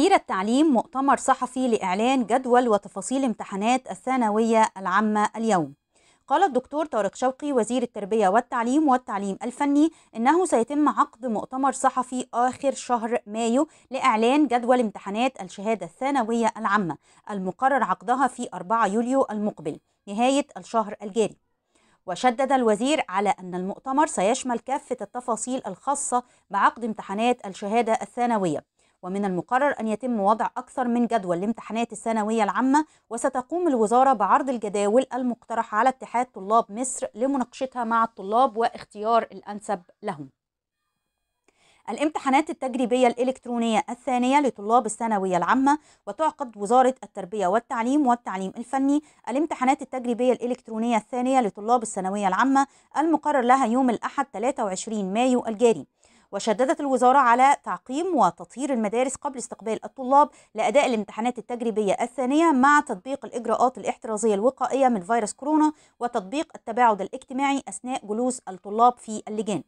وزير التعليم مؤتمر صحفي لإعلان جدول وتفاصيل امتحانات الثانوية العامة اليوم قال الدكتور طارق شوقي وزير التربية والتعليم والتعليم الفني إنه سيتم عقد مؤتمر صحفي آخر شهر مايو لإعلان جدول امتحانات الشهادة الثانوية العامة المقرر عقدها في 4 يوليو المقبل نهاية الشهر الجاري وشدد الوزير على أن المؤتمر سيشمل كافة التفاصيل الخاصة بعقد امتحانات الشهادة الثانوية ومن المقرر أن يتم وضع أكثر من جدول لامتحانات الثانوية العامة وستقوم الوزارة بعرض الجداول المقترحة على اتحاد طلاب مصر لمناقشتها مع الطلاب واختيار الأنسب لهم الامتحانات التجريبية الإلكترونية الثانية لطلاب الثانوية العامة وتعقد وزارة التربية والتعليم والتعليم الفني الامتحانات التجريبية الإلكترونية الثانية لطلاب الثانوية العامة المقرر لها يوم الأحد 23 مايو الجاري وشددت الوزارة على تعقيم وتطهير المدارس قبل استقبال الطلاب لأداء الامتحانات التجريبية الثانية مع تطبيق الإجراءات الاحترازية الوقائية من فيروس كورونا وتطبيق التباعد الاجتماعي أثناء جلوس الطلاب في اللجان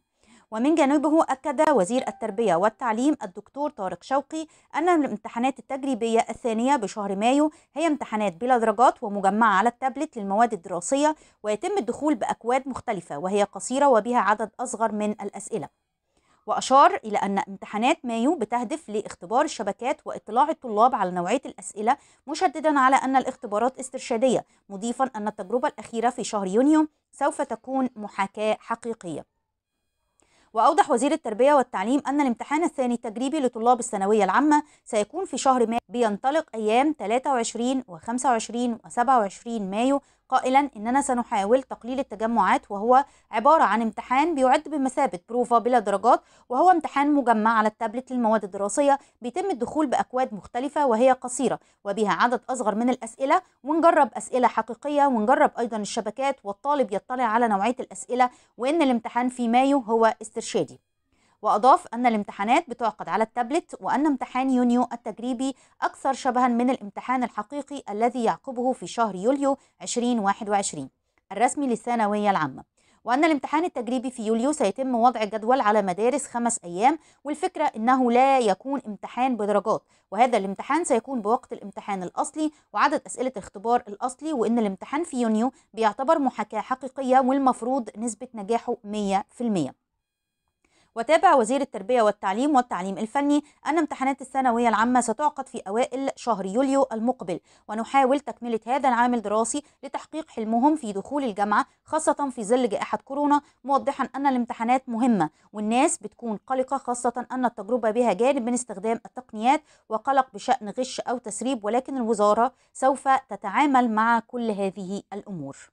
ومن جانبه أكد وزير التربية والتعليم الدكتور طارق شوقي أن الامتحانات التجريبية الثانية بشهر مايو هي امتحانات بلا درجات ومجمعة على التابلت للمواد الدراسية ويتم الدخول بأكواد مختلفة وهي قصيرة وبها عدد أصغر من الأسئلة وأشار إلى أن امتحانات مايو بتهدف لاختبار الشبكات وإطلاع الطلاب على نوعية الأسئلة مشددا على أن الاختبارات استرشادية مضيفا أن التجربة الأخيرة في شهر يونيو سوف تكون محاكاة حقيقية وأوضح وزير التربية والتعليم أن الامتحان الثاني التجريبي لطلاب الثانوية العامة سيكون في شهر مايو بينطلق أيام 23 و25 و27 مايو قائلا إننا سنحاول تقليل التجمعات وهو عبارة عن امتحان بيعد بمثابة بروفا بلا درجات وهو امتحان مجمع على التابلت للمواد الدراسية بيتم الدخول بأكواد مختلفة وهي قصيرة وبها عدد أصغر من الأسئلة ونجرب أسئلة حقيقية ونجرب أيضا الشبكات والطالب يطلع على نوعية الأسئلة وإن الامتحان في مايو هو استرشادي وأضاف أن الامتحانات بتعقد على التابلت وأن امتحان يونيو التجريبي أكثر شبها من الامتحان الحقيقي الذي يعقبه في شهر يوليو 2021 الرسمي للثانوية العامة وأن الامتحان التجريبي في يوليو سيتم وضع جدول على مدارس خمس أيام والفكرة أنه لا يكون امتحان بدرجات وهذا الامتحان سيكون بوقت الامتحان الأصلي وعدد أسئلة الاختبار الأصلي وأن الامتحان في يونيو بيعتبر محاكاة حقيقية والمفروض نسبة نجاحه 100% وتابع وزير التربية والتعليم والتعليم الفني أن امتحانات الثانوية العامة ستعقد في أوائل شهر يوليو المقبل ونحاول تكملة هذا العام الدراسي لتحقيق حلمهم في دخول الجامعة خاصة في ظل جائحة كورونا موضحا أن الامتحانات مهمة والناس بتكون قلقة خاصة أن التجربة بها جانب من استخدام التقنيات وقلق بشأن غش أو تسريب ولكن الوزارة سوف تتعامل مع كل هذه الأمور.